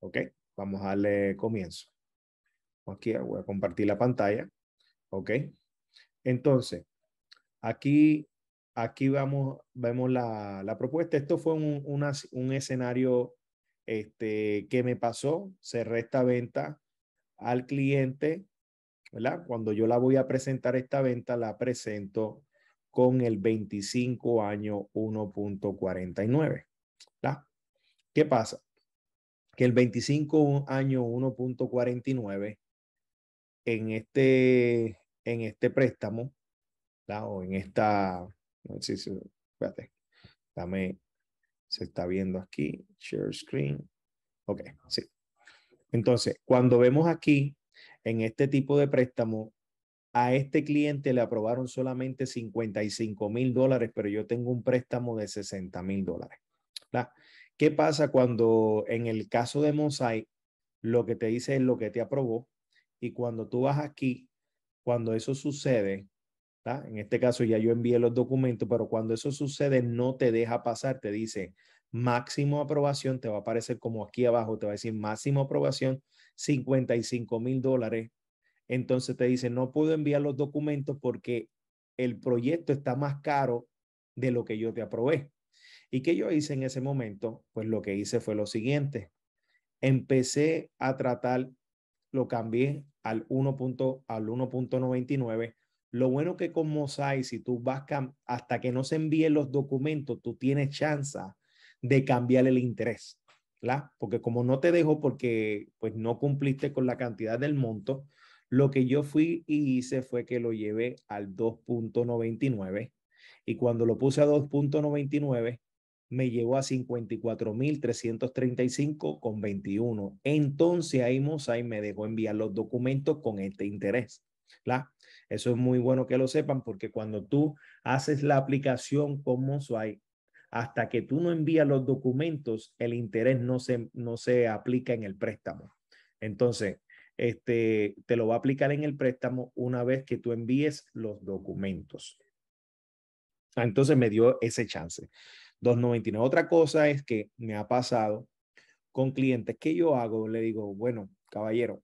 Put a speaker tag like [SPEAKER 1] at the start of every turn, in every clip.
[SPEAKER 1] Ok, vamos a darle comienzo. Aquí voy a compartir la pantalla. Ok, entonces aquí, aquí vamos, vemos la, propuesta. Esto fue un, un escenario este, que me pasó. Cerré esta venta al cliente, ¿verdad? Cuando yo la voy a presentar esta venta, la presento con el 25 año 1.49. ¿Qué pasa? que el 25 año 1.49 en este, en este préstamo, ¿la? o en esta, sé espérate, dame, se está viendo aquí, share screen, ok, sí. Entonces, cuando vemos aquí, en este tipo de préstamo, a este cliente le aprobaron solamente 55 mil dólares, pero yo tengo un préstamo de 60 mil dólares. ¿Qué pasa cuando en el caso de Mosaic lo que te dice es lo que te aprobó y cuando tú vas aquí, cuando eso sucede, en este caso ya yo envié los documentos, pero cuando eso sucede no te deja pasar, te dice máximo aprobación, te va a aparecer como aquí abajo, te va a decir máximo aprobación, 55 mil dólares. Entonces te dice, no puedo enviar los documentos porque el proyecto está más caro de lo que yo te aprobé. ¿Y qué yo hice en ese momento? Pues lo que hice fue lo siguiente. Empecé a tratar, lo cambié al 1.99. Al lo bueno que con Mosai, si tú vas hasta que no se envíen los documentos, tú tienes chance de cambiar el interés, la Porque como no te dejo porque pues no cumpliste con la cantidad del monto, lo que yo fui y hice fue que lo llevé al 2.99 y cuando lo puse a 2.99, me llevó a 54.335,21. Entonces ahí Mosai me dejó enviar los documentos con este interés. ¿la? Eso es muy bueno que lo sepan porque cuando tú haces la aplicación con Mosai hasta que tú no envías los documentos, el interés no se, no se aplica en el préstamo. Entonces, este, te lo va a aplicar en el préstamo una vez que tú envíes los documentos. Ah, entonces me dio ese chance. 2.99. Otra cosa es que me ha pasado con clientes que yo hago, le digo, bueno, caballero,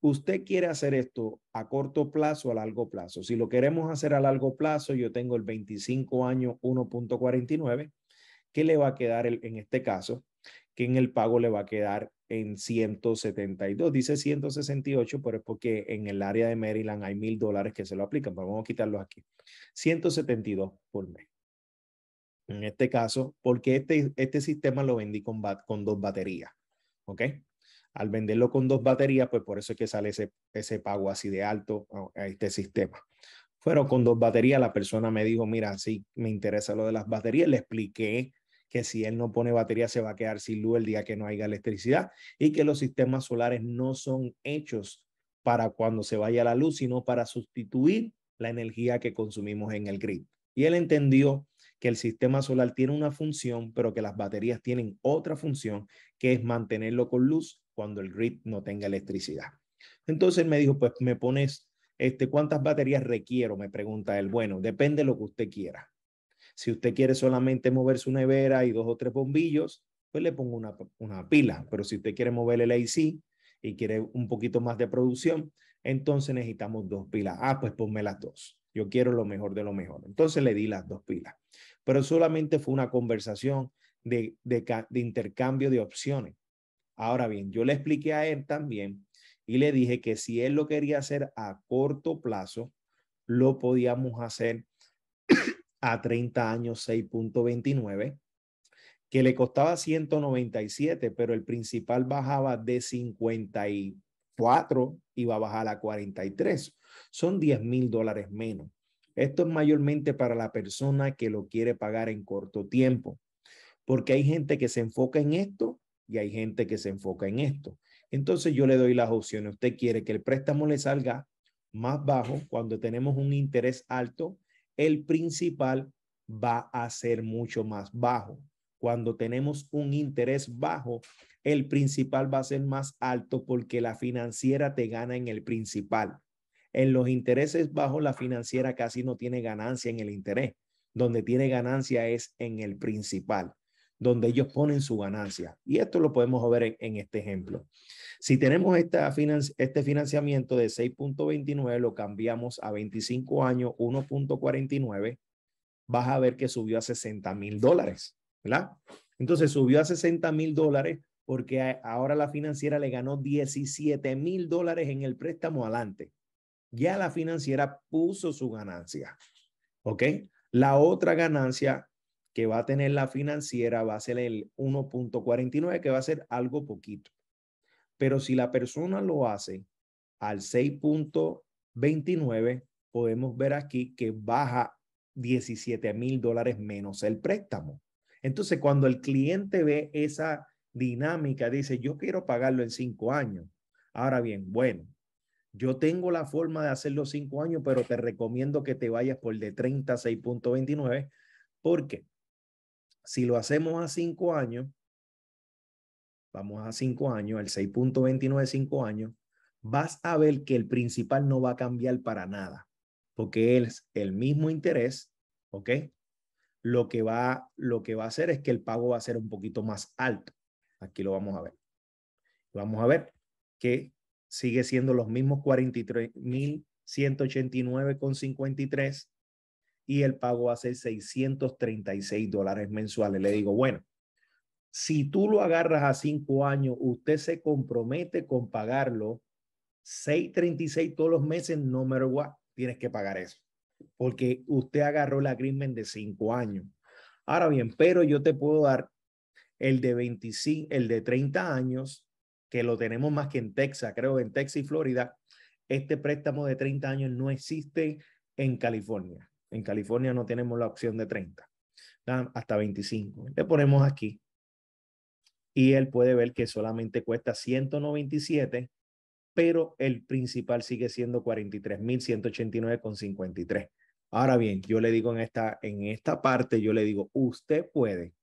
[SPEAKER 1] usted quiere hacer esto a corto plazo, o a largo plazo. Si lo queremos hacer a largo plazo, yo tengo el 25 años 1.49, que le va a quedar en este caso, que en el pago le va a quedar en 172. Dice 168, pero es porque en el área de Maryland hay mil dólares que se lo aplican, pero vamos a quitarlos aquí. 172 por mes en este caso, porque este, este sistema lo vendí con, con dos baterías, ¿ok? Al venderlo con dos baterías, pues por eso es que sale ese, ese pago así de alto a este sistema. Pero con dos baterías, la persona me dijo, mira, sí, me interesa lo de las baterías. Le expliqué que si él no pone batería se va a quedar sin luz el día que no haya electricidad y que los sistemas solares no son hechos para cuando se vaya la luz, sino para sustituir la energía que consumimos en el grid. Y él entendió que el sistema solar tiene una función, pero que las baterías tienen otra función, que es mantenerlo con luz cuando el grid no tenga electricidad. Entonces me dijo, pues me pones, este, ¿cuántas baterías requiero? Me pregunta él, bueno, depende de lo que usted quiera. Si usted quiere solamente mover su nevera y dos o tres bombillos, pues le pongo una, una pila, pero si usted quiere mover el AC y quiere un poquito más de producción, entonces necesitamos dos pilas. Ah, pues ponme las dos. Yo quiero lo mejor de lo mejor. Entonces le di las dos pilas. Pero solamente fue una conversación de, intercambio de opciones. Ahora bien, yo le expliqué a él también y le dije que si él lo quería hacer a corto plazo, lo podíamos hacer a 30 años 6.29, que le costaba 197, pero el principal bajaba de 54 y va a bajar a 43 son 10 mil dólares menos. Esto es mayormente para la persona que lo quiere pagar en corto tiempo, porque hay gente que se enfoca en esto y hay gente que se enfoca en esto. Entonces yo le doy las opciones. Usted quiere que el préstamo le salga más bajo cuando tenemos un interés alto, el principal va a ser mucho más bajo. Cuando tenemos un interés bajo, el principal va a ser más alto porque la financiera te gana en el principal en los intereses bajos la financiera casi no tiene ganancia en el interés. Donde tiene ganancia es en el principal, donde ellos ponen su ganancia. Y esto lo podemos ver en, este ejemplo. Si tenemos esta este financiamiento de 6.29, lo cambiamos a 25 años, 1.49, vas a ver que subió a 60 mil dólares, ¿verdad? Entonces subió a 60 mil dólares porque ahora la financiera le ganó 17 mil dólares en el préstamo adelante ya la financiera puso su ganancia. ¿Ok? La otra ganancia que va a tener la financiera va a ser el 1.49, que va a ser algo poquito. Pero si la persona lo hace al 6.29, podemos ver aquí que baja 17 mil dólares menos el préstamo. Entonces, cuando el cliente ve esa dinámica, dice, yo quiero pagarlo en cinco años. Ahora bien, bueno, yo tengo la forma de hacerlo cinco años, pero te recomiendo que te vayas por el de 30 a 6.29, porque si lo hacemos a cinco años, vamos a cinco años, el 6.29 cinco años, vas a ver que el principal no va a cambiar para nada, porque es el mismo interés, ¿ok? Lo que va, lo que va a hacer es que el pago va a ser un poquito más alto. Aquí lo vamos a ver. Vamos a ver que sigue siendo los mismos 43.189,53 y el pago va a ser 636 dólares mensuales. Le digo, bueno, si tú lo agarras a cinco años, usted se compromete con pagarlo 636 todos los meses, no uno tienes que pagar eso, porque usted agarró la agreement de cinco años. Ahora bien, pero yo te puedo dar el de 25, el de 30 años que lo tenemos más que en Texas, creo, en Texas y Florida, este préstamo de 30 años no existe en California. En California no tenemos la opción de 30, hasta 25. Le ponemos aquí y él puede ver que solamente cuesta 197, pero el principal sigue siendo 43.189,53. Ahora bien, yo le digo en esta, en esta parte, yo le digo, usted puede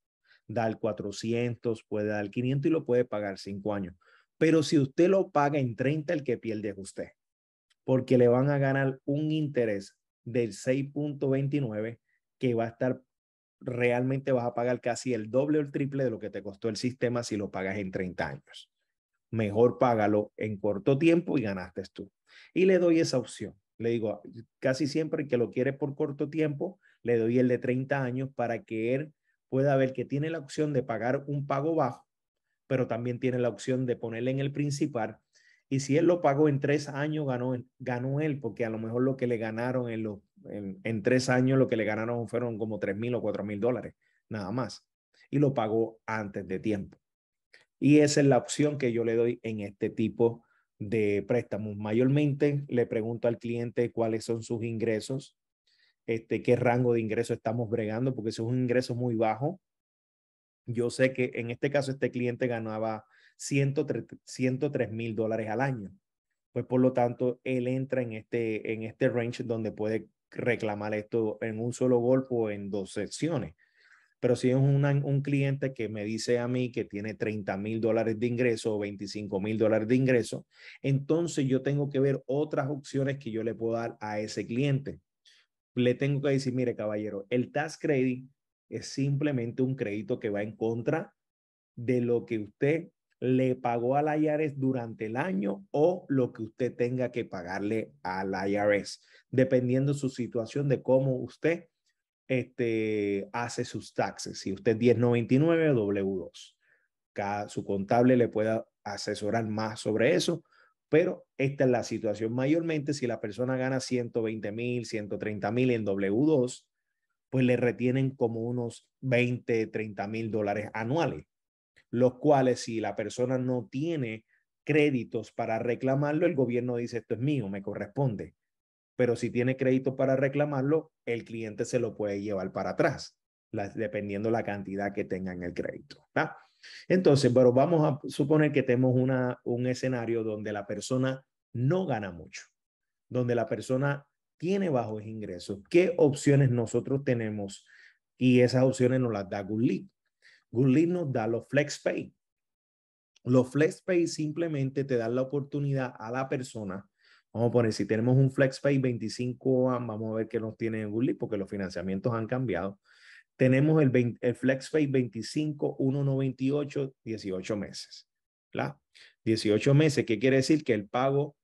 [SPEAKER 1] dar 400, puede dar 500 y lo puede pagar 5 años. Pero si usted lo paga en 30, el que pierde es usted, porque le van a ganar un interés del 6.29 que va a estar realmente vas a pagar casi el doble o el triple de lo que te costó el sistema si lo pagas en 30 años. Mejor págalo en corto tiempo y ganaste tú. Y le doy esa opción. Le digo, casi siempre que lo quiere por corto tiempo, le doy el de 30 años para que él pueda ver que tiene la opción de pagar un pago bajo pero también tiene la opción de ponerle en el principal. Y si él lo pagó en tres años, ganó, ganó él, porque a lo mejor lo que le ganaron en, los, en, tres años, lo que le ganaron fueron como tres mil o cuatro mil dólares, nada más. Y lo pagó antes de tiempo. Y esa es la opción que yo le doy en este tipo de préstamos. Mayormente le pregunto al cliente cuáles son sus ingresos, este, qué rango de ingresos estamos bregando, porque son es un ingreso muy bajo yo sé que en este caso este cliente ganaba 103 mil dólares al año. Pues por lo tanto, él entra en este, en este range donde puede reclamar esto en un solo golpe o en dos secciones. Pero si es un cliente que me dice a mí que tiene 30 mil dólares de ingreso o 25 mil dólares de ingreso, entonces yo tengo que ver otras opciones que yo le puedo dar a ese cliente. Le tengo que decir, mire caballero, el Task credit es simplemente un crédito que va en contra de lo que usted le pagó al IRS durante el año o lo que usted tenga que pagarle al IRS, dependiendo su situación de cómo usted este, hace sus taxes. Si usted es 1099 W2, Cada, su contable le pueda asesorar más sobre eso, pero esta es la situación mayormente si la persona gana 120 mil, 130 mil en W2 pues le retienen como unos 20, 30 mil dólares anuales, los cuales si la persona no tiene créditos para reclamarlo, el gobierno dice, esto es mío, me corresponde. Pero si tiene crédito para reclamarlo, el cliente se lo puede llevar para atrás, dependiendo la cantidad que tenga en el crédito. Entonces, bueno, vamos a suponer que tenemos una, un escenario donde la persona no gana mucho, donde la persona tiene bajos ingresos, qué opciones nosotros tenemos y esas opciones nos las da Goodlead. Goodlead nos da los FlexPay. Los FlexPay simplemente te dan la oportunidad a la persona Vamos a poner, si tenemos un FlexPay 25, vamos a ver qué nos tiene Google, porque los financiamientos han cambiado. Tenemos el, el FlexPay 25, 1, 98, 18 meses. la 18 meses, ¿qué quiere decir? Que el pago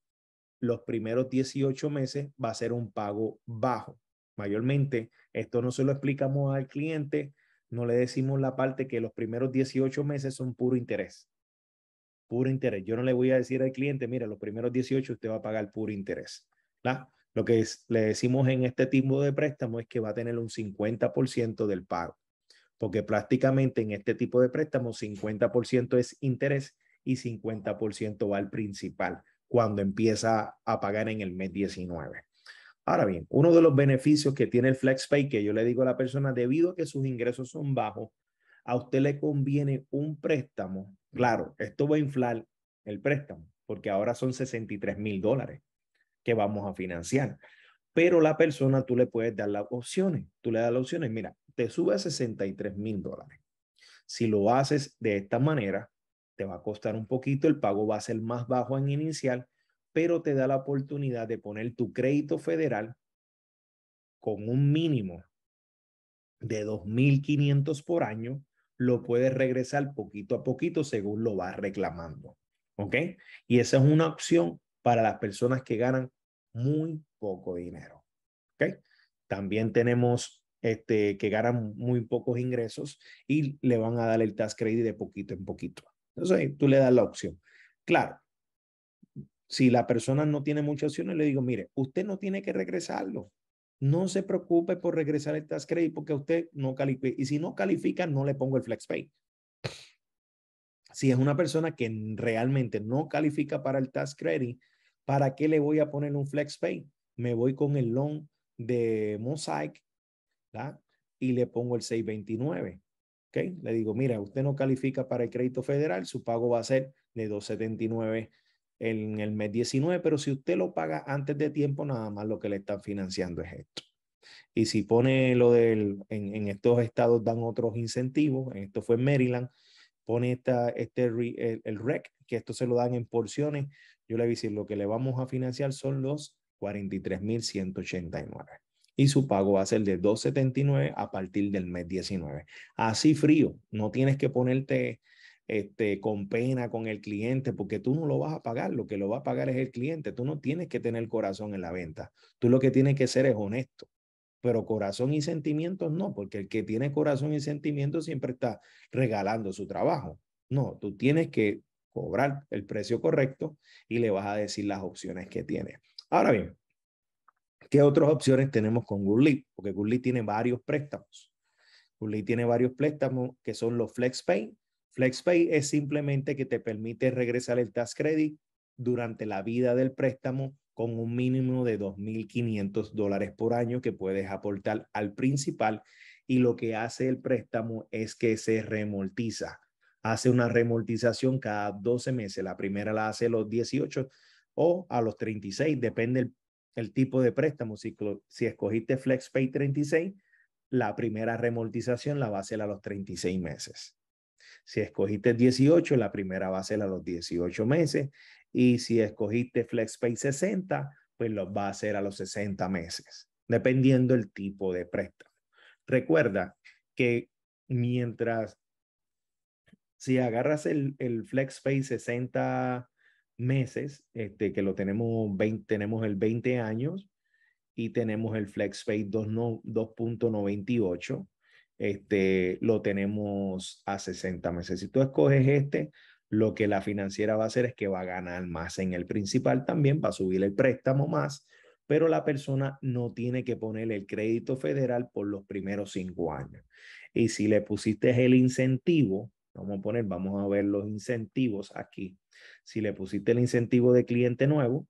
[SPEAKER 1] los primeros 18 meses va a ser un pago bajo. Mayormente, esto no se lo explicamos al cliente, no le decimos la parte que los primeros 18 meses son puro interés. Puro interés. Yo no le voy a decir al cliente, mira, los primeros 18 usted va a pagar puro interés. Lo que le decimos en este tipo de préstamo es que va a tener un 50% del pago, porque prácticamente en este tipo de préstamo 50% es interés y 50% va al principal cuando empieza a pagar en el mes 19. Ahora bien, uno de los beneficios que tiene el FlexPay, que yo le digo a la persona, debido a que sus ingresos son bajos, a usted le conviene un préstamo. Claro, esto va a inflar el préstamo, porque ahora son 63 mil dólares que vamos a financiar. Pero la persona, tú le puedes dar las opciones. Tú le das las opciones, mira, te sube a 63 mil dólares. Si lo haces de esta manera, te va a costar un poquito, el pago va a ser más bajo en inicial, pero te da la oportunidad de poner tu crédito federal con un mínimo de 2.500 por año, lo puedes regresar poquito a poquito según lo vas reclamando. ¿Ok? Y esa es una opción para las personas que ganan muy poco dinero. ¿Ok? También tenemos este, que ganan muy pocos ingresos y le van a dar el tax credit de poquito en poquito. Entonces tú le das la opción. Claro, si la persona no tiene muchas opciones, le digo, mire, usted no tiene que regresarlo. No se preocupe por regresar el Task credit porque usted no califica. Y si no califica, no le pongo el flex pay. Si es una persona que realmente no califica para el Task credit, ¿para qué le voy a poner un flex pay? Me voy con el loan de Mosaic y le pongo el 629. Le digo, mira, usted no califica para el crédito federal, su pago va a ser de 279 en el mes 19, pero si usted lo paga antes de tiempo, nada más lo que le están financiando es esto. Y si pone lo del, en, estos estados dan otros incentivos, esto fue Maryland, pone esta, este, el, el, REC, que esto se lo dan en porciones, yo le voy a decir, lo que le vamos a financiar son los 43.189 y su pago va a ser de 2.79 a partir del mes 19. Así frío, no tienes que ponerte este, con pena con el cliente porque tú no lo vas a pagar, lo que lo va a pagar es el cliente, tú no tienes que tener corazón en la venta, tú lo que tienes que ser es honesto. Pero corazón y sentimientos no, porque el que tiene corazón y sentimientos siempre está regalando su trabajo. No, tú tienes que cobrar el precio correcto y le vas a decir las opciones que tiene. Ahora bien, ¿Qué otras opciones tenemos con Gurley? Porque Gurley tiene varios préstamos. Gurley tiene varios préstamos que son los FlexPay. FlexPay es simplemente que te permite regresar el tax credit durante la vida del préstamo con un mínimo de 2.500 dólares por año que puedes aportar al principal y lo que hace el préstamo es que se remoltiza. Hace una remoltización cada 12 meses. La primera la hace a los 18 o a los 36, depende del el tipo de préstamo. Si, si escogiste FlexPay 36, la primera remortización la va a hacer a los 36 meses. Si escogiste 18, la primera va a ser a los 18 meses. Y si escogiste FlexPay 60, pues lo va a hacer a los 60 meses, dependiendo el tipo de préstamo. Recuerda que mientras, si agarras el, el FlexPay 60 meses, este, que lo tenemos, 20, tenemos el 20 años y tenemos el FlexPay 2.98, este, lo tenemos a 60 meses. Si tú escoges este, lo que la financiera va a hacer es que va a ganar más en el principal también, va a subir el préstamo más, pero la persona no tiene que poner el crédito federal por los primeros cinco años. Y si le pusiste el incentivo, Vamos a poner, vamos a ver los incentivos aquí. Si le pusiste el incentivo de cliente nuevo,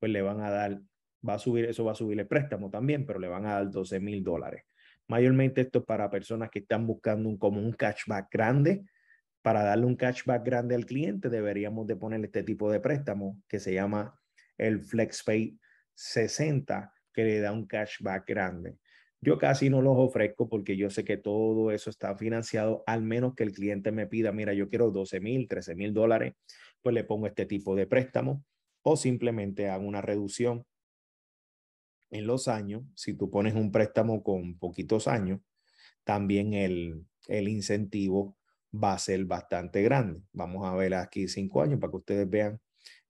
[SPEAKER 1] pues le van a dar, va a subir, eso va a subir el préstamo también, pero le van a dar 12 mil dólares. Mayormente esto es para personas que están buscando un, como un cashback grande. Para darle un cashback grande al cliente deberíamos de poner este tipo de préstamo que se llama el FlexPay 60, que le da un cashback grande. Yo casi no los ofrezco porque yo sé que todo eso está financiado, al menos que el cliente me pida, mira, yo quiero 12 mil, 13 mil dólares, pues le pongo este tipo de préstamo o simplemente hago una reducción en los años. Si tú pones un préstamo con poquitos años, también el, incentivo va a ser bastante grande. Vamos a ver aquí cinco años para que ustedes vean.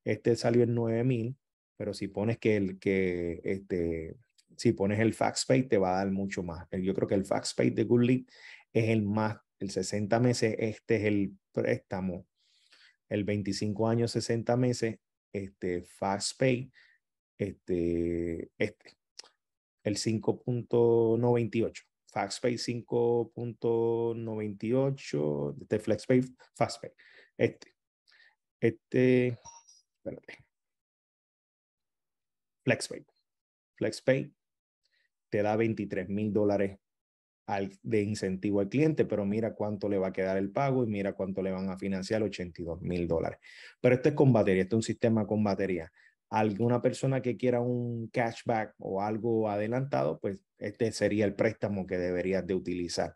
[SPEAKER 1] Este salió en 9 mil, pero si pones que el que este si pones el fax pay, te va a dar mucho más. Eh, yo creo que el fax pay de GoodLead es el más, el 60 meses, este es el préstamo, el 25 años, 60 meses, este fax pay, este, este, el 5.98. FaxPay 5.98, este FlexPay, FastPay. Este, este, espérate. FlexPay. FlexPay te da 23 mil dólares de incentivo al cliente, pero mira cuánto le va a quedar el pago y mira cuánto le van a financiar, 82 mil dólares. Pero esto es con batería, esto es un sistema con batería. Alguna persona que quiera un cashback o algo adelantado, pues este sería el préstamo que deberías de utilizar.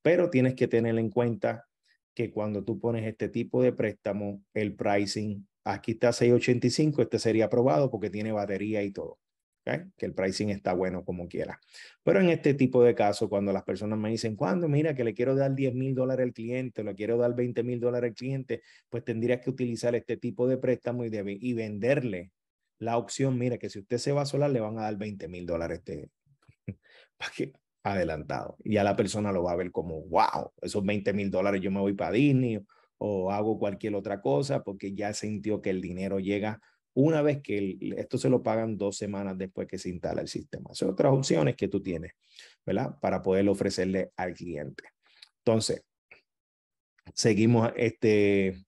[SPEAKER 1] Pero tienes que tener en cuenta que cuando tú pones este tipo de préstamo, el pricing, aquí está 685, este sería aprobado porque tiene batería y todo que el pricing está bueno como quiera. Pero en este tipo de casos, cuando las personas me dicen, cuando mira que le quiero dar 10 mil dólares al cliente, le quiero dar 20 mil dólares al cliente, pues tendrías que utilizar este tipo de préstamo y, y venderle la opción, mira que si usted se va a solar le van a dar 20 mil dólares este, ¿para adelantado. Y ya la persona lo va a ver como, wow, esos 20 mil dólares yo me voy para Disney o hago cualquier otra cosa porque ya sintió que el dinero llega una vez que esto se lo pagan dos semanas después que se instala el sistema. Son otras opciones que tú tienes, ¿verdad? Para poder ofrecerle al cliente. Entonces, seguimos, este,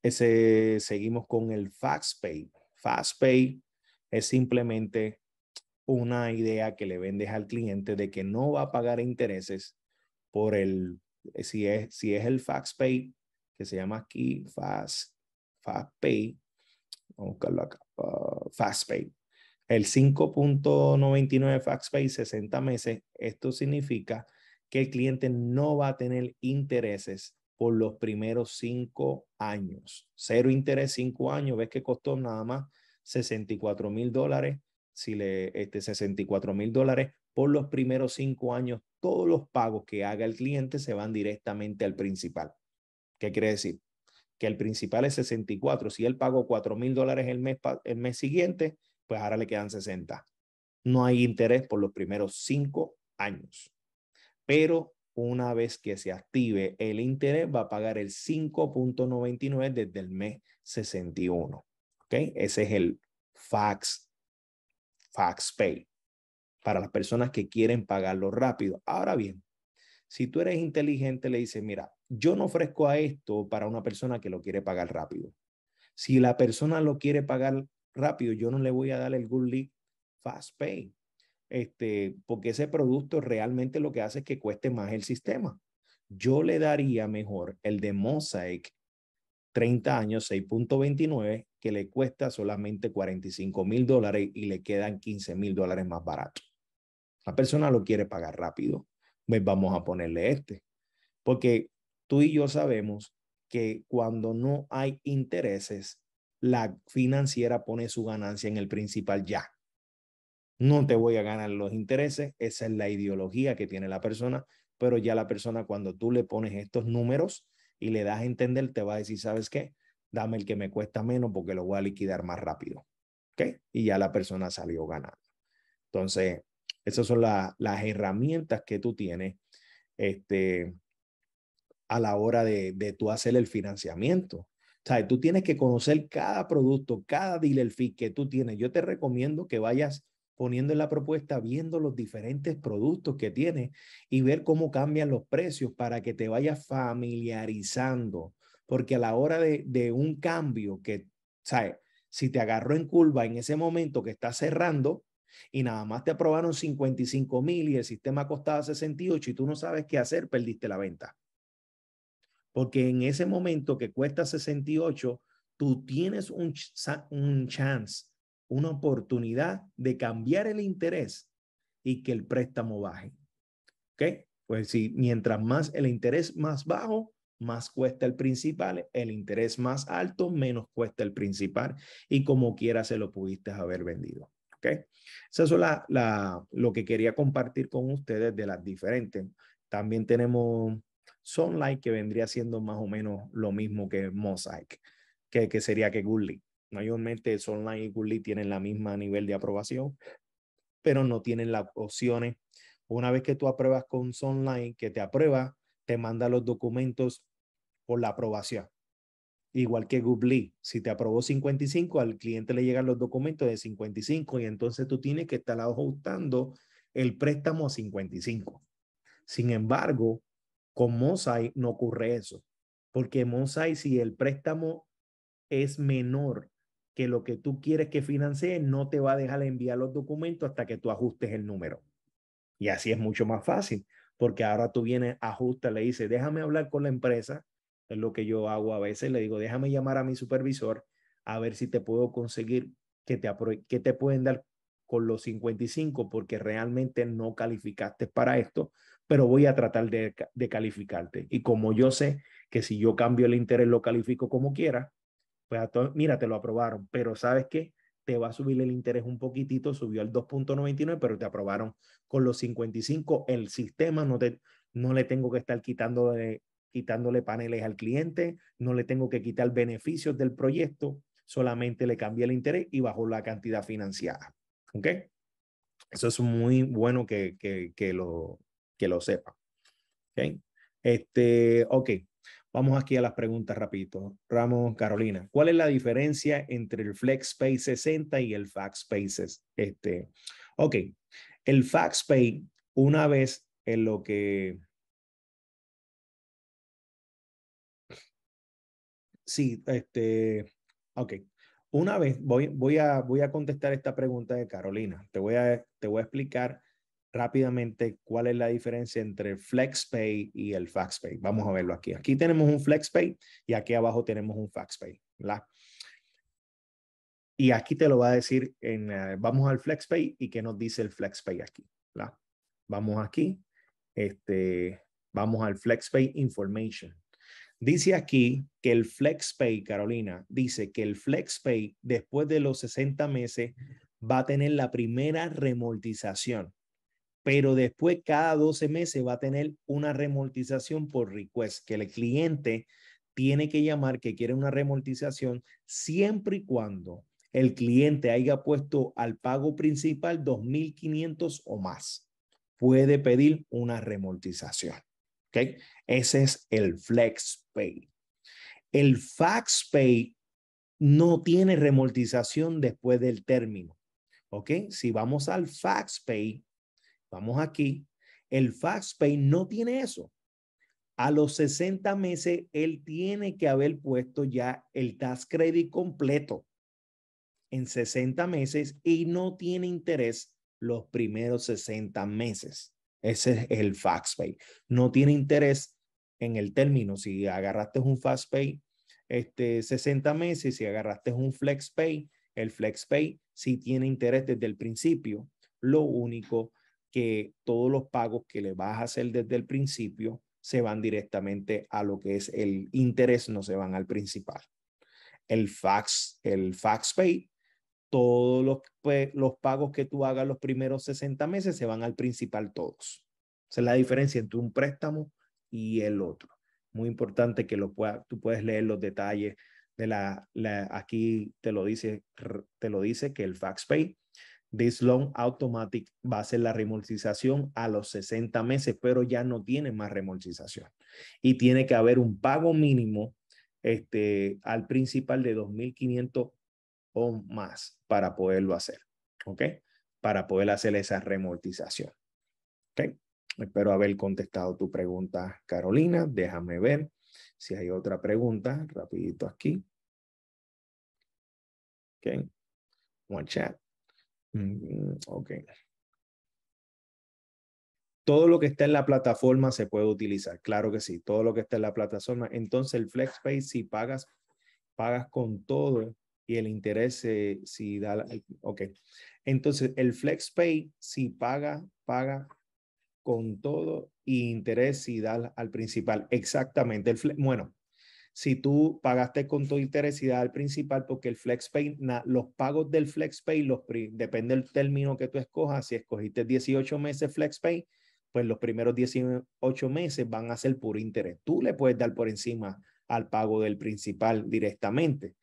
[SPEAKER 1] ese, seguimos con el FastPay. FastPay es simplemente una idea que le vendes al cliente de que no va a pagar intereses por el, si es, si es el FastPay, que se llama aquí Fast, FastPay, Vamos a buscarlo acá. Uh, el 5.99 FastPay, 60 meses. Esto significa que el cliente no va a tener intereses por los primeros cinco años. Cero interés, cinco años. Ves que costó nada más 64 mil dólares. Si le, este 64 mil dólares por los primeros cinco años, todos los pagos que haga el cliente se van directamente al principal. ¿Qué quiere decir? que el principal es 64. Si él pagó 4 mil dólares el mes, el mes siguiente, pues ahora le quedan 60. No hay interés por los primeros cinco años. Pero una vez que se active el interés, va a pagar el 5.99 desde el mes 61. Ese es el fax, fax pay para las personas que quieren pagarlo rápido. Ahora bien, si tú eres inteligente, le dices, mira, yo no ofrezco a esto para una persona que lo quiere pagar rápido. Si la persona lo quiere pagar rápido, yo no le voy a dar el Good League Fast Pay, este, porque ese producto realmente lo que hace es que cueste más el sistema. Yo le daría mejor el de Mosaic 30 años 6.29 que le cuesta solamente 45 mil dólares y le quedan 15 mil dólares más barato. La persona lo quiere pagar rápido pues vamos a ponerle este. Porque tú y yo sabemos que cuando no hay intereses, la financiera pone su ganancia en el principal ya. No te voy a ganar los intereses, esa es la ideología que tiene la persona, pero ya la persona cuando tú le pones estos números y le das a entender, te va a decir, ¿sabes qué? Dame el que me cuesta menos porque lo voy a liquidar más rápido. ¿Ok? Y ya la persona salió ganando. Entonces, esas son las herramientas que tú tienes este, a la hora de, tú hacer el financiamiento. O tú tienes que conocer cada producto, cada dealer fee que tú tienes. Yo te recomiendo que vayas poniendo en la propuesta, viendo los diferentes productos que tienes y ver cómo cambian los precios para que te vayas familiarizando. Porque a la hora de, un cambio que, ¿sabes? Si te agarró en curva en ese momento que está cerrando, y nada más te aprobaron 55 mil y el sistema costaba 68 y tú no sabes qué hacer, perdiste la venta. Porque en ese momento que cuesta 68, tú tienes un, chance, una oportunidad de cambiar el interés y que el préstamo baje. ¿Ok? Pues si mientras más el interés más bajo, más cuesta el principal, el interés más alto, menos cuesta el principal y como quiera se lo pudiste haber vendido. Esa Eso es la, lo que quería compartir con ustedes de las diferentes. También tenemos Sunlight, que vendría siendo más o menos lo mismo que Mosaic, que, sería que Gully. Mayormente Sunlight y Gully tienen la misma nivel de aprobación, pero no tienen las opciones. Una vez que tú apruebas con Sunlight, que te aprueba, te manda los documentos por la aprobación. Igual que Google, si te aprobó 55, al cliente le llegan los documentos de 55 y entonces tú tienes que estar ajustando el préstamo a 55. Sin embargo, con Mosai no ocurre eso, porque Mosai si el préstamo es menor que lo que tú quieres que financie, no te va a dejar enviar los documentos hasta que tú ajustes el número. Y así es mucho más fácil, porque ahora tú vienes, ajusta, le dices, déjame hablar con la empresa, es lo que yo hago a veces. Le digo, déjame llamar a mi supervisor a ver si te puedo conseguir que te, que te pueden dar con los 55 porque realmente no calificaste para esto, pero voy a tratar de, calificarte. Y como yo sé que si yo cambio el interés, lo califico como quiera, pues mira, te lo aprobaron, pero ¿sabes qué? Te va a subir el interés un poquitito, subió al 2.99, pero te aprobaron con los 55. El sistema no, te, no le tengo que estar quitando de, quitándole paneles al cliente, no le tengo que quitar beneficios del proyecto, solamente le cambié el interés y bajo la cantidad financiada. ¿Ok? Eso es muy bueno que, que, lo, que lo sepa. ¿Ok? Este, ok, vamos aquí a las preguntas rapidito. Ramos, Carolina, ¿cuál es la diferencia entre el FlexPay 60 y el FaxPay? Este, ok, el FaxPay, una vez en lo que Sí, este, ok. Una vez, voy, voy, a, voy a contestar esta pregunta de Carolina. Te voy, a, te voy a explicar rápidamente cuál es la diferencia entre FlexPay y el FaxPay. Vamos a verlo aquí. Aquí tenemos un FlexPay y aquí abajo tenemos un FaxPay. Y aquí te lo va a decir, en, eh, vamos al FlexPay y qué nos dice el FlexPay aquí. Vamos aquí, este, vamos al FlexPay Information. Dice aquí que el FlexPay, Carolina, dice que el FlexPay después de los 60 meses va a tener la primera remortización, pero después cada 12 meses va a tener una remortización por request, que el cliente tiene que llamar que quiere una remortización siempre y cuando el cliente haya puesto al pago principal 2.500 o más. Puede pedir una remortización. ¿okay? Ese es el flex pay. El fax pay no tiene remortización después del término. ¿Ok? Si vamos al fax pay, vamos aquí, el fax pay no tiene eso. A los 60 meses, él tiene que haber puesto ya el tax credit completo en 60 meses y no tiene interés los primeros 60 meses. Ese es el fax pay. No tiene interés en el término. Si agarraste un fast pay este, 60 meses, si agarraste un flex pay, el flex pay sí tiene interés desde el principio. Lo único que todos los pagos que le vas a hacer desde el principio se van directamente a lo que es el interés, no se van al principal. El fax, el fax pay todos los, pues, los pagos que tú hagas los primeros 60 meses se van al principal todos. Esa es la diferencia entre un préstamo y el otro. Muy importante que lo tú puedes leer los detalles de la, aquí te lo dice, te lo dice que el fax pay This Loan Automatic va a ser la remolcización a los 60 meses, pero ya no tiene más remolcización. Y tiene que haber un pago mínimo este, al principal de 2.500 o más para poderlo hacer, ¿ok? Para poder hacer esa remortización, ¿ok? Espero haber contestado tu pregunta, Carolina. Déjame ver si hay otra pregunta, rapidito aquí. ¿Ok? One chat. Mm, ok. Todo lo que está en la plataforma se puede utilizar. Claro que sí, todo lo que está en la plataforma. Entonces el FlexPay, si pagas, pagas con todo, y el interés si da, ok. Entonces, el FlexPay si paga, paga con todo y interés si da al principal. Exactamente. El bueno, si tú pagaste con todo interés y da al principal, porque el FlexPay, los pagos del FlexPay, los, depende del término que tú escojas, si escogiste 18 meses FlexPay, pues los primeros 18 meses van a ser por interés. Tú le puedes dar por encima al pago del principal directamente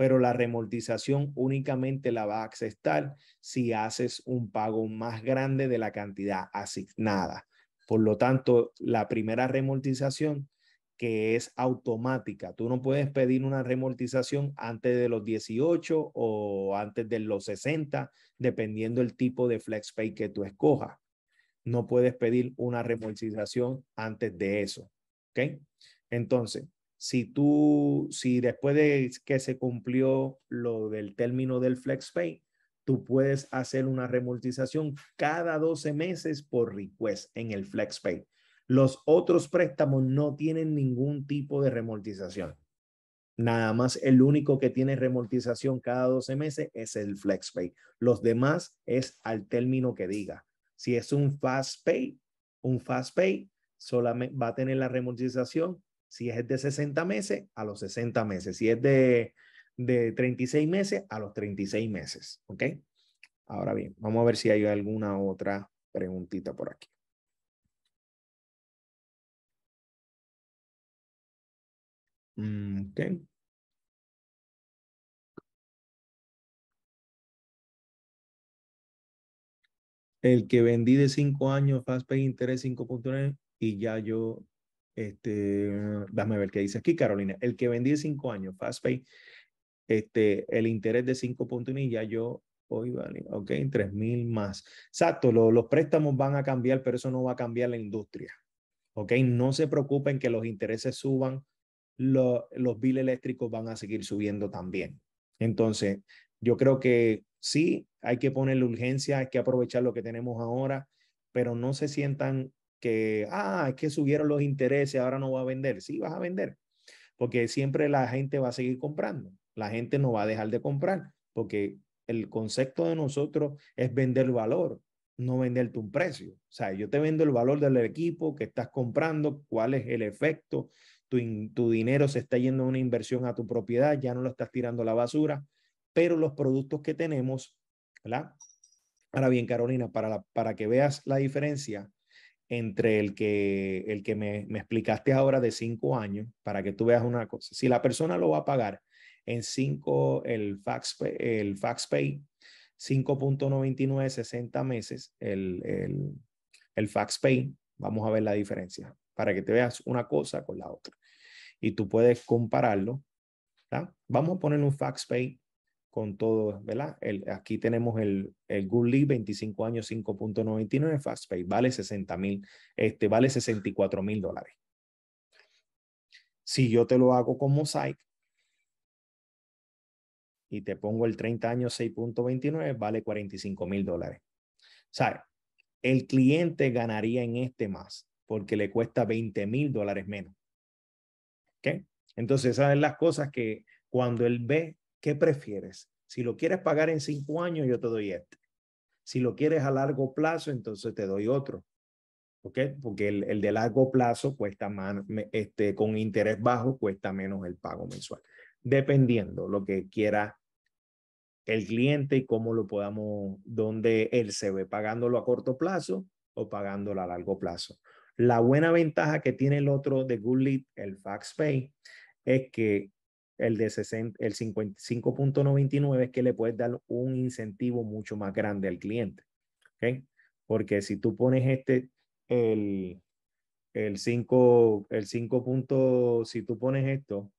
[SPEAKER 1] pero la remortización únicamente la va a aceptar si haces un pago más grande de la cantidad asignada. Por lo tanto, la primera remortización que es automática. Tú no puedes pedir una remortización antes de los 18 o antes de los 60, dependiendo el tipo de FlexPay que tú escojas. No puedes pedir una remortización antes de eso. ¿Ok? Entonces, si tú, si después de que se cumplió lo del término del FlexPay, pay, tú puedes hacer una remortización cada 12 meses por request en el FlexPay. Los otros préstamos no tienen ningún tipo de remortización. Nada más el único que tiene remortización cada 12 meses es el FlexPay. Los demás es al término que diga. Si es un fast pay, un fast pay solamente va a tener la remortización si es de 60 meses, a los 60 meses. Si es de, 36 meses, a los 36 meses. ¿Ok? Ahora bien, vamos a ver si hay alguna otra preguntita por aquí. Mm, okay. El que vendí de 5 años, fast interés 5.9 y ya yo este, mm, dame ver qué dice aquí, Carolina. El que vendí cinco años, FastPay, este, el interés de cinco puntos y ya yo hoy vale, ok, tres mil más. Exacto, los préstamos van a cambiar, pero eso no va a cambiar la industria. Ok, no se preocupen que los intereses suban, los bills eléctricos van a seguir subiendo también. Entonces, yo creo que sí, hay que ponerle urgencia, hay que aprovechar lo que tenemos ahora, pero no se sientan que, ah, es que subieron los intereses, ahora no va a vender. Sí, vas a vender, porque siempre la gente va a seguir comprando. La gente no va a dejar de comprar, porque el concepto de nosotros es vender valor, no venderte un precio. O sea, yo te vendo el valor del equipo que estás comprando, cuál es el efecto, tu, tu dinero se está yendo a una inversión a tu propiedad, ya no lo estás tirando a la basura, pero los productos que tenemos, ¿verdad? Ahora bien, Carolina, para, para que veas la diferencia, entre el que, el que me, explicaste ahora de cinco años, para que tú veas una cosa. Si la persona lo va a pagar en cinco, el fax, el fax pay, 5.99, 60 meses, el, el, fax pay, vamos a ver la diferencia, para que te veas una cosa con la otra. Y tú puedes compararlo. Vamos a poner un fax pay con todo, ¿verdad? aquí tenemos el, el Good 25 años 5.99 Fastpay, vale 60 mil, este, vale 64 mil dólares. Si yo te lo hago con Mosaic y te pongo el 30 años 6.29, vale 45 mil dólares. ¿Sabes? El cliente ganaría en este más porque le cuesta 20 mil dólares menos. ¿Ok? Entonces, esas son las cosas que cuando él ve ¿Qué prefieres? Si lo quieres pagar en cinco años, yo te doy este. Si lo quieres a largo plazo, entonces te doy otro. ¿Ok? Porque el, de largo plazo cuesta más, este, con interés bajo cuesta menos el pago mensual. Dependiendo lo que quiera el cliente y cómo lo podamos, donde él se ve pagándolo a corto plazo o pagándolo a largo plazo. La buena ventaja que tiene el otro de Google, el FaxPay, es que el de 60, el 55.99 es que le puedes dar un incentivo mucho más grande al cliente. ¿okay? Porque si tú pones este, el, el 5, el 5 punto, si tú pones esto,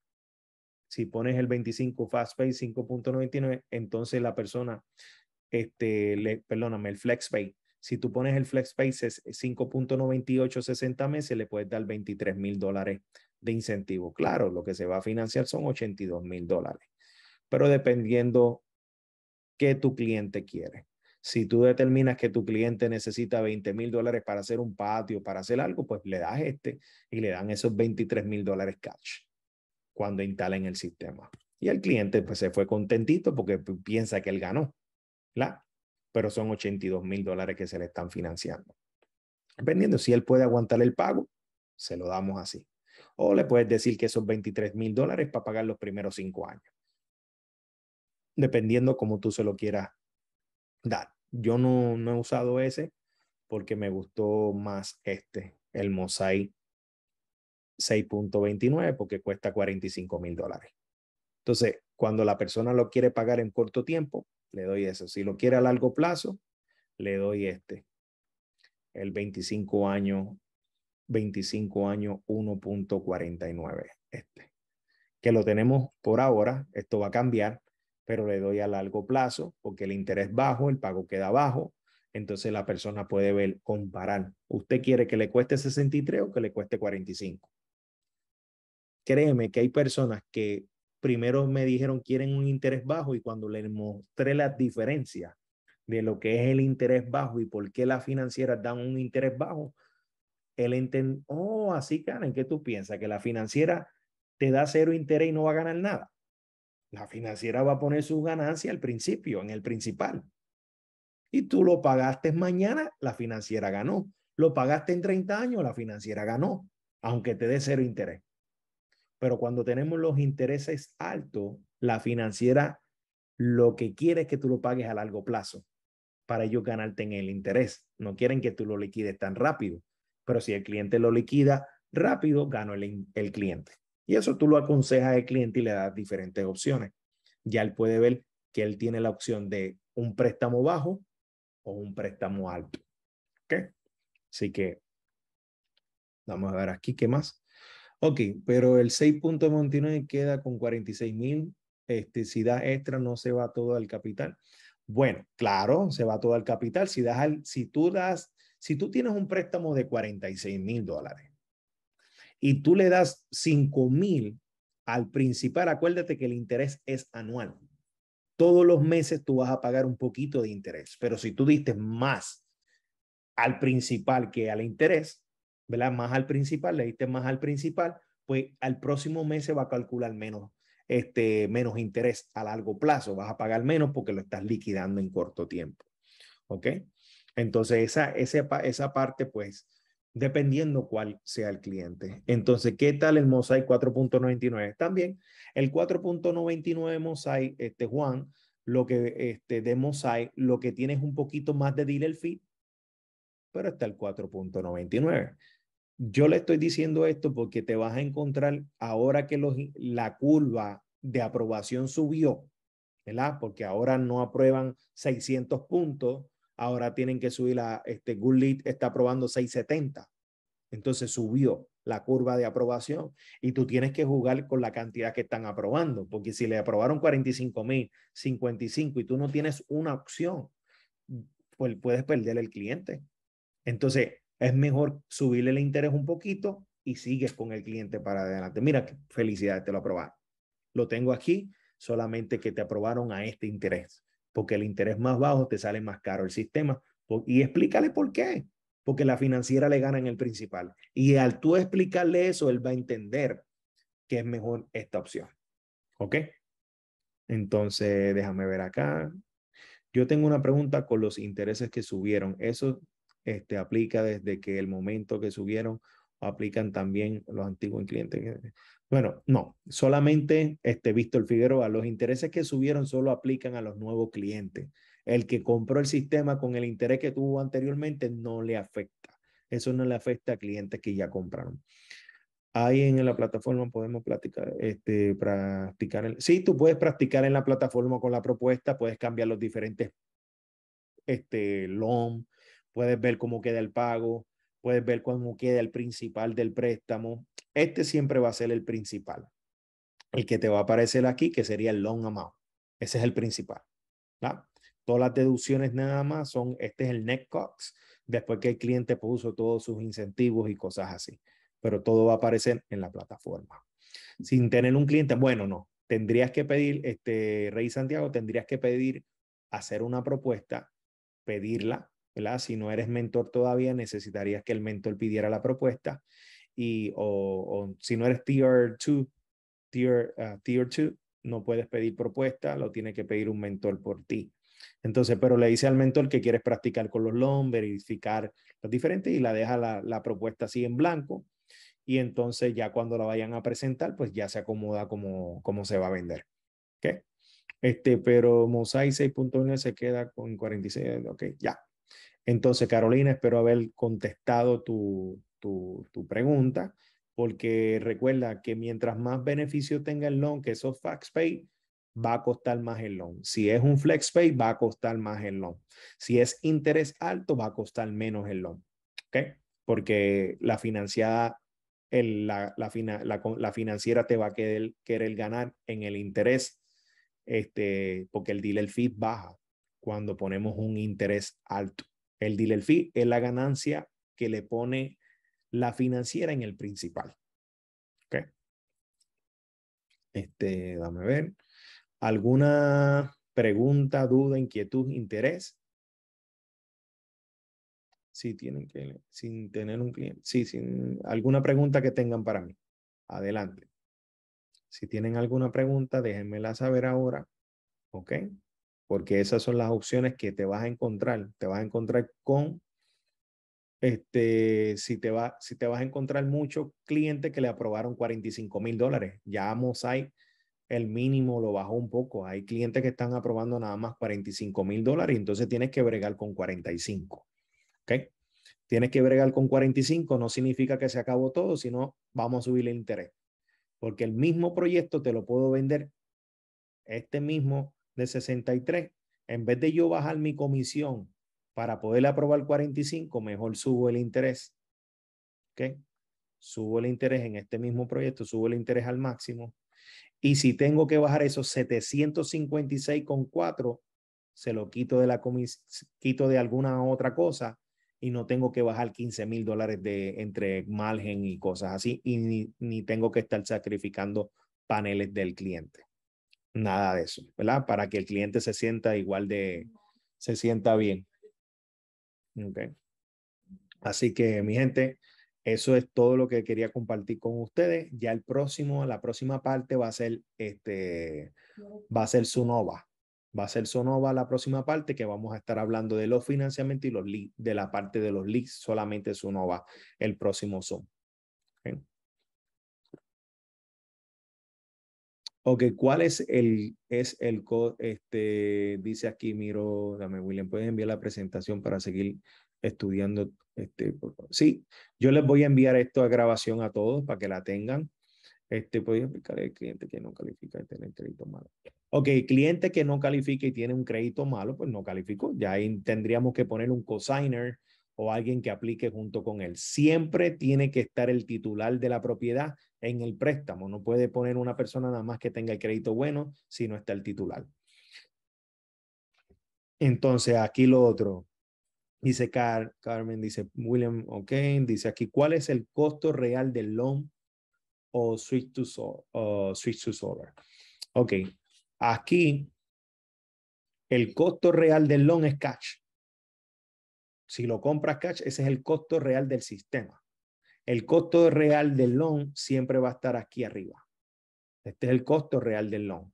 [SPEAKER 1] si pones el 25 fast pay 5.99, entonces la persona, este, le, perdóname, el flex pay. Si tú pones el flex pay 5.98 60 meses, le puedes dar 23 mil dólares de incentivo. Claro, lo que se va a financiar son 82 mil dólares, pero dependiendo qué tu cliente quiere. Si tú determinas que tu cliente necesita 20 mil dólares para hacer un patio, para hacer algo, pues le das este y le dan esos 23 mil dólares cash cuando instalen el sistema. Y el cliente pues se fue contentito porque piensa que él ganó, ¿la? Pero son 82 mil dólares que se le están financiando. Dependiendo si él puede aguantar el pago, se lo damos así o le puedes decir que esos 23 mil dólares para pagar los primeros cinco años, dependiendo como tú se lo quieras dar. Yo no, no he usado ese porque me gustó más este, el Mosaic 6.29 porque cuesta 45 mil dólares. Entonces, cuando la persona lo quiere pagar en corto tiempo, le doy eso. Si lo quiere a largo plazo, le doy este. El 25 años 25 años 1.49 este. Que lo tenemos por ahora, esto va a cambiar, pero le doy a largo plazo porque el interés bajo, el pago queda bajo, entonces la persona puede ver, comparar. ¿Usted quiere que le cueste 63 o que le cueste 45? Créeme que hay personas que primero me dijeron quieren un interés bajo y cuando les mostré las diferencia de lo que es el interés bajo y por qué las financieras dan un interés bajo, el entendió, oh, así, Karen, ¿qué tú piensas? Que la financiera te da cero interés y no va a ganar nada. La financiera va a poner su ganancia al principio, en el principal. Y tú lo pagaste mañana, la financiera ganó. Lo pagaste en 30 años, la financiera ganó, aunque te dé cero interés. Pero cuando tenemos los intereses altos, la financiera lo que quiere es que tú lo pagues a largo plazo para ellos ganarte en el interés. No quieren que tú lo liquides tan rápido. Pero si el cliente lo liquida rápido, gano el, cliente. Y eso tú lo aconsejas al cliente y le das diferentes opciones. Ya él puede ver que él tiene la opción de un préstamo bajo o un préstamo alto. ¿Ok? Así que vamos a ver aquí qué más. Ok, pero el 6.29 queda con 46 mil. Este, si da extra, no se va todo al capital. Bueno, claro, se va todo al capital. Si, das si tú das si tú tienes un préstamo de 46 mil dólares y tú le das 5 mil al principal, acuérdate que el interés es anual. Todos los meses tú vas a pagar un poquito de interés, pero si tú diste más al principal que al interés, ¿verdad? Más al principal, le diste más al principal, pues al próximo mes se va a calcular menos, este, menos interés a largo plazo, vas a pagar menos porque lo estás liquidando en corto tiempo. ¿Ok? Entonces, esa, esa, parte, pues, dependiendo cuál sea el cliente. Entonces, ¿qué tal el Mosaic 4.99? También el 4.99 Mosaic, este Juan, lo que este, de Mosaic, lo que tiene es un poquito más de dealer fee, pero está el 4.99. Yo le estoy diciendo esto porque te vas a encontrar ahora que la curva de aprobación subió, ¿verdad? Porque ahora no aprueban 600 puntos, ahora tienen que subir la, este Good Lead está aprobando 670. Entonces subió la curva de aprobación y tú tienes que jugar con la cantidad que están aprobando, porque si le aprobaron 45 mil, 55 y tú no tienes una opción, pues puedes perder el cliente. Entonces es mejor subirle el interés un poquito y sigues con el cliente para adelante. Mira, felicidades, te lo aprobaron. Lo tengo aquí, solamente que te aprobaron a este interés porque el interés más bajo te sale más caro el sistema. Y explícale por qué. Porque la financiera le gana en el principal. Y al tú explicarle eso, él va a entender que es mejor esta opción. ¿Ok? Entonces, déjame ver acá. Yo tengo una pregunta con los intereses que subieron. ¿Eso este, aplica desde que el momento que subieron aplican también los antiguos clientes? Bueno, no, solamente este Víctor Figueroa, los intereses que subieron solo aplican a los nuevos clientes. El que compró el sistema con el interés que tuvo anteriormente no le afecta. Eso no le afecta a clientes que ya compraron. Ahí en la plataforma podemos este, practicar. sí, tú puedes practicar en la plataforma con la propuesta, puedes cambiar los diferentes este, loan, puedes ver cómo queda el pago, puedes ver cómo queda el principal del préstamo. Este siempre va a ser el principal. El que te va a aparecer aquí, que sería el long amount. Ese es el principal. Todas las deducciones nada más son, este es el NetCOX. después que el cliente puso todos sus incentivos y cosas así. Pero todo va a aparecer en la plataforma. Sin tener un cliente, bueno, no. Tendrías que pedir, este, Rey Santiago, tendrías que pedir, hacer una propuesta, pedirla si no eres mentor todavía, necesitarías que el mentor pidiera la propuesta. Y o, si no eres tier 2, tier, 2, ah, no puedes pedir propuesta, lo tiene que pedir un mentor por ti. Entonces, pero le dice al mentor que quieres practicar con los long verificar los diferentes y la deja la, propuesta así en blanco. Y entonces ya cuando la vayan a presentar, pues ya se acomoda como, se va a vender. ¿Ok? Este, pero Mosai 6.1 se queda con 46. Ok, ya. Entonces, Carolina, espero haber contestado tu, tu, pregunta, porque recuerda que mientras más beneficio tenga el loan, que esos fax pay, va a costar más el loan. Si es un flex pay, va a costar más el loan. Si es interés alto, va a costar menos el loan. ¿Ok? Porque la financiada la, la, financiera te va a querer, querer, ganar en el interés, este, porque el dealer fee baja cuando ponemos un interés alto. El dealer fee es la ganancia que le pone la financiera en el principal. ¿Ok? Este, dame ver. ¿Alguna pregunta, duda, inquietud, interés? Sí, tienen que, sin tener un cliente. Sí, sin alguna pregunta que tengan para mí. Adelante. Si tienen alguna pregunta, déjenmela saber ahora. ¿Ok? porque esas son las opciones que te vas a encontrar. Te vas a encontrar con, este, si te, va, si te vas a encontrar muchos clientes que le aprobaron 45 mil dólares, ya Mosaic el mínimo lo bajó un poco. Hay clientes que están aprobando nada más 45 mil dólares, entonces tienes que bregar con 45. ¿Ok? Tienes que bregar con 45, no significa que se acabó todo, sino vamos a subir el interés. Porque el mismo proyecto te lo puedo vender, este mismo 63, en vez de yo bajar mi comisión para poder aprobar 45, mejor subo el interés. ¿Ok? Subo el interés en este mismo proyecto, subo el interés al máximo. Y si tengo que bajar esos 756,4, se lo quito de, la quito de alguna otra cosa y no tengo que bajar 15 mil dólares de, entre margen y cosas así, y ni tengo que estar sacrificando paneles del cliente nada de eso, ¿verdad? Para que el cliente se sienta igual de, se sienta bien. Okay. Así que, mi gente, eso es todo lo que quería compartir con ustedes. Ya el próximo, la próxima parte va a ser este, va a ser Sunova. Va a ser Sonova la próxima parte que vamos a estar hablando de los financiamientos y los de la parte de los leads, solamente Sunova el próximo Zoom. Ok, ¿cuál es el, es el este, dice aquí, miro, dame William, puedes enviar la presentación para seguir estudiando, este, sí, yo les voy a enviar esto a grabación a todos para que la tengan. Este, puedo explicar el cliente que no califica y tiene crédito malo. Ok, cliente que no califica y tiene un crédito malo, pues no calificó. Ya ahí tendríamos que poner un cosigner o alguien que aplique junto con él. Siempre tiene que estar el titular de la propiedad en el préstamo. No puede poner una persona nada más que tenga el crédito bueno si no está el titular. Entonces, aquí lo otro. Dice Carmen, dice William Okay, dice aquí, ¿cuál es el costo real del loan o switch to, so switch to solar? Ok, aquí el costo real del loan es cash. Si lo compras cash, ese es el costo real del sistema. El costo real del loan siempre va a estar aquí arriba. Este es el costo real del loan.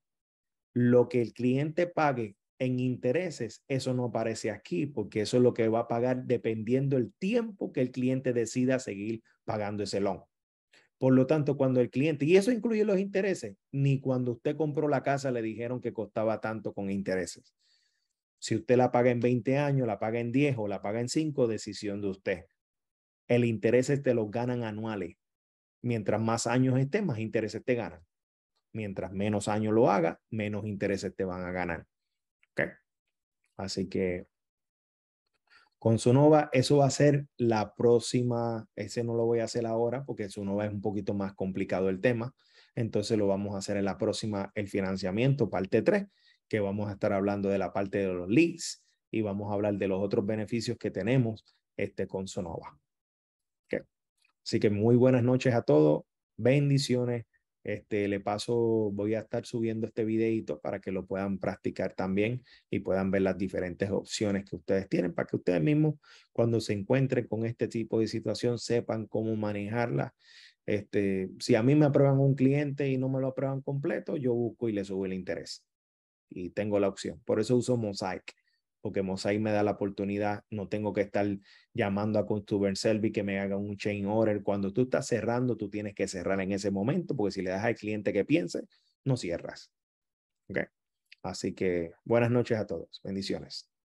[SPEAKER 1] Lo que el cliente pague en intereses, eso no aparece aquí porque eso es lo que va a pagar dependiendo el tiempo que el cliente decida seguir pagando ese loan. Por lo tanto, cuando el cliente, y eso incluye los intereses, ni cuando usted compró la casa le dijeron que costaba tanto con intereses. Si usted la paga en 20 años, la paga en 10 o la paga en 5, decisión de usted. El interés te los ganan anuales. Mientras más años esté más intereses te ganan. Mientras menos años lo haga, menos intereses te van a ganar. Okay. Así que con nova eso va a ser la próxima, ese no lo voy a hacer ahora porque nova es un poquito más complicado el tema, entonces lo vamos a hacer en la próxima, el financiamiento, parte 3, que vamos a estar hablando de la parte de los leads y vamos a hablar de los otros beneficios que tenemos este, con Sonova. Así que muy buenas noches a todos, bendiciones. Este, le paso, voy a estar subiendo este videito para que lo puedan practicar también y puedan ver las diferentes opciones que ustedes tienen para que ustedes mismos cuando se encuentren con este tipo de situación sepan cómo manejarla. Este, si a mí me aprueban un cliente y no me lo aprueban completo, yo busco y le subo el interés y tengo la opción. Por eso uso Mosaic, porque Mosaic me da la oportunidad, no tengo que estar llamando a Customer Service que me haga un chain order. Cuando tú estás cerrando, tú tienes que cerrar en ese momento, porque si le das al cliente que piense, no cierras. Okay. Así que buenas noches a todos. Bendiciones.